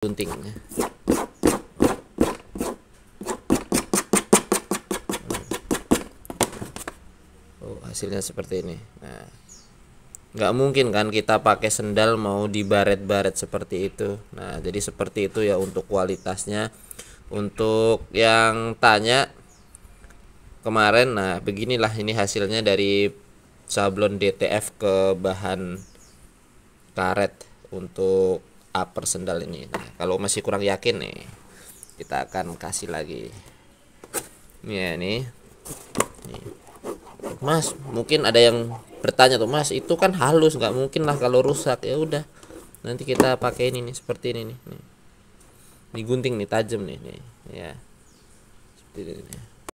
gunting oh hasilnya seperti ini nah nggak mungkin kan kita pakai sendal mau dibaret-baret seperti itu nah jadi seperti itu ya untuk kualitasnya untuk yang tanya kemarin nah beginilah ini hasilnya dari sablon DTF ke bahan karet untuk upper sendal ini nah, kalau masih kurang yakin nih kita akan kasih lagi ini ya nih. nih mas mungkin ada yang bertanya tuh mas itu kan halus nggak mungkin lah kalau rusak ya udah nanti kita pakai ini nih seperti ini nih, nih. gunting nih tajam nih nih ya seperti ini nih.